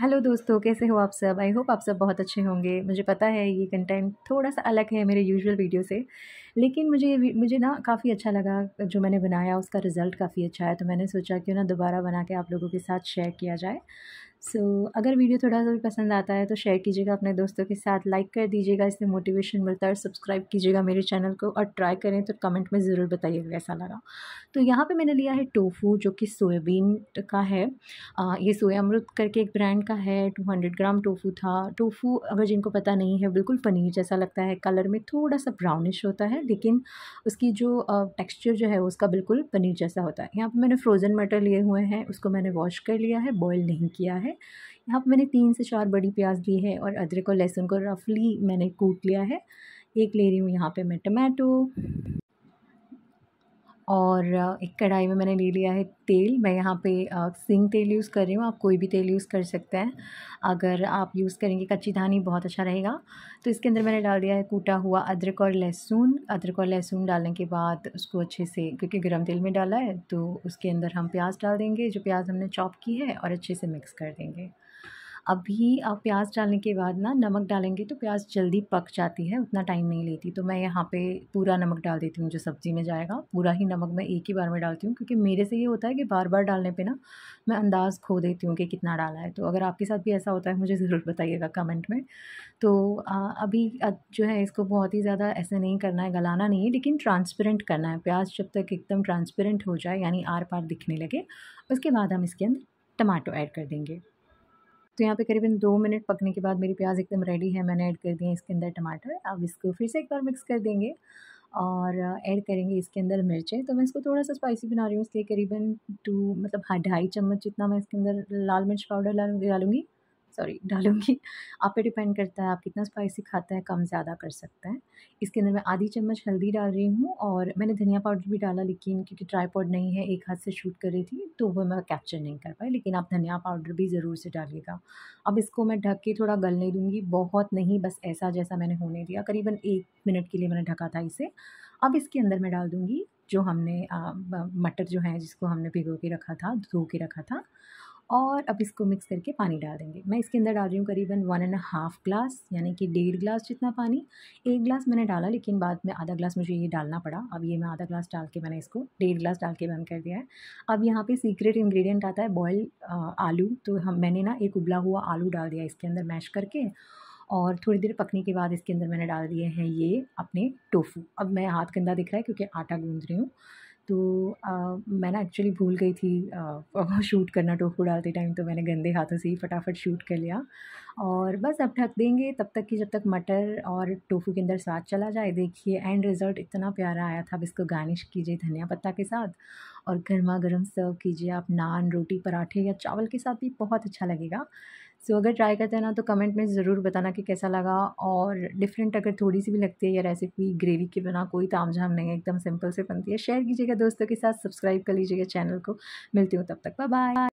hello दोस्तों कैसे हो आप सब आई होप आप सब बहुत अच्छे होंगे मुझे पता है ये कंटेंट थोड़ा सा अलग है मेरे यूजुअल वीडियो से लेकिन मुझे मुझे ना काफ़ी अच्छा लगा जो मैंने बनाया उसका रिज़ल्ट काफ़ी अच्छा है तो मैंने सोचा क्यों ना दोबारा बना के आप लोगों के साथ शेयर किया जाए सो so, अगर वीडियो थोड़ा सा भी पसंद आता है तो शेयर कीजिएगा अपने दोस्तों के साथ लाइक कर दीजिएगा इससे मोटिवेशन मिलता है और सब्सक्राइब कीजिएगा मेरे चैनल को और ट्राई करें तो कमेंट में ज़रूर बताइएगा कैसा लगा तो यहाँ पे मैंने लिया है टोफू जो कि सोयाबीन का है आ, ये सोया अमृत करके एक ब्रांड का है टू हंड्रेड ग्राम टोफू था टोफू अगर जिनको पता नहीं है बिल्कुल पनीर जैसा लगता है कलर में थोड़ा सा ब्राउनिश होता है लेकिन उसकी जो टेक्स्चर जो है उसका बिल्कुल पनीर जैसा होता है यहाँ पर मैंने फ्रोज़न मटर लिए हुए हैं उसको मैंने वॉश कर लिया है बॉयल नहीं किया है है यहाँ पर मैंने तीन से चार बड़ी प्याज ली है और अदरक और लहसुन को रफली मैंने कूट लिया है एक ले रही हूँ यहाँ पे मैं टमाटो और एक कढ़ाई में मैंने ले लिया है तेल मैं यहाँ पे सिंग तेल यूज़ कर रही हूँ आप कोई भी तेल यूज़ कर सकते हैं अगर आप यूज़ करेंगे कच्ची धानी बहुत अच्छा रहेगा तो इसके अंदर मैंने डाल दिया है कूटा हुआ अदरक और लहसुन अदरक और लहसुन डालने के बाद उसको अच्छे से क्योंकि गर्म तेल में डाला है तो उसके अंदर हम प्याज डाल देंगे जो प्याज हमने चॉप की है और अच्छे से मिक्स कर देंगे अभी आप प्याज डालने के बाद ना नमक डालेंगे तो प्याज जल्दी पक जाती है उतना टाइम नहीं लेती तो मैं यहाँ पे पूरा नमक डाल देती हूँ जो सब्ज़ी में जाएगा पूरा ही नमक मैं एक ही बार में डालती हूँ क्योंकि मेरे से ये होता है कि बार बार डालने पे ना मैं अंदाज़ खो देती हूँ कि कितना डाला है तो अगर आपके साथ भी ऐसा होता है मुझे ज़रूर बताइएगा कमेंट में तो अभी जो है इसको बहुत ही ज़्यादा ऐसे नहीं करना है गलाना नहीं है लेकिन ट्रांसपेरेंट करना है प्याज जब तक एकदम ट्रांसपेरेंट हो जाए यानी आर पार दिखने लगे उसके बाद हम इसके अंदर टमाटो ऐड कर देंगे तो यहाँ पे करीबन दो मिनट पकने के बाद मेरी प्याज एकदम रेडी है मैंने ऐड कर दिए इसके अंदर टमाटर अब इसको फिर से एक बार मिक्स कर देंगे और ऐड करेंगे इसके अंदर मिर्चें तो मैं इसको थोड़ा सा स्पाइसी बना रही हूँ इसलिए करीबन टू मतलब हाँ ढाई चम्मच जितना मैं इसके अंदर लाल मिर्च पाउडर डालूँगी सॉरी डालूँगी आप पे डिपेंड करता है आप कितना स्पाइसी खाते हैं कम ज़्यादा कर सकते हैं इसके अंदर मैं आधी चम्मच हल्दी डाल रही हूँ और मैंने धनिया पाउडर भी डाला लेकिन क्योंकि ट्राईपॉड नहीं है एक हाथ से शूट कर रही थी तो वो मैं कैप्चर नहीं कर पाई लेकिन आप धनिया पाउडर भी ज़रूर से डालिएगा अब इसको मैं ढक के थोड़ा गलने दूँगी बहुत नहीं बस ऐसा जैसा मैंने होने दिया करीबन एक मिनट के लिए मैंने ढका था इसे अब इसके अंदर मैं डाल दूँगी जो हमने मटर जो है जिसको हमने भिगो के रखा था धो के रखा था और अब इसको मिक्स करके पानी डाल देंगे मैं इसके अंदर डाल रही हूँ करीबन वन एंड हाफ़ ग्लास यानी कि डेढ़ ग्लास जितना पानी एक ग्लास मैंने डाला लेकिन बाद में आधा ग्लास मुझे ये डालना पड़ा अब ये मैं आधा ग्लास डाल के मैंने इसको डेढ़ ग्लास डाल के बंद कर दिया है अब यहाँ पे सीक्रेट इन्ग्रीडियंट आता है बॉयल आलू तो हम मैंने ना एक उबला हुआ आलू डाल दिया इसके अंदर मैश करके और थोड़ी देर पकने के बाद इसके अंदर मैंने डाल दिए हैं ये अपने टोफू अब मैं हाथ गंदा दिख रहा है क्योंकि आटा गूंद रही हूँ तो मैंने एक्चुअली भूल गई थी शूट करना टोफू डालते टाइम तो मैंने गंदे हाथों से ही फटाफट शूट कर लिया और बस अब ढक देंगे तब तक कि जब तक मटर और टोफू के अंदर स्वाद चला जाए देखिए एंड रिज़ल्ट इतना प्यारा आया था अब इसको गार्निश कीजिए धनिया पत्ता के साथ और गर्मा गर्म सर्व कीजिए आप नान रोटी पराठे या चावल के साथ भी बहुत अच्छा लगेगा सो so, अगर ट्राई करते हैं ना तो कमेंट में ज़रूर बताना कि कैसा लगा और डिफरेंट अगर थोड़ी सी भी लगती है या रेसिपी ग्रेवी के बिना कोई ताम झाम नहीं है एकदम सिंपल से बनती है शेयर कीजिएगा दोस्तों के साथ सब्सक्राइब कर लीजिएगा चैनल को मिलती हूँ तब तक बाय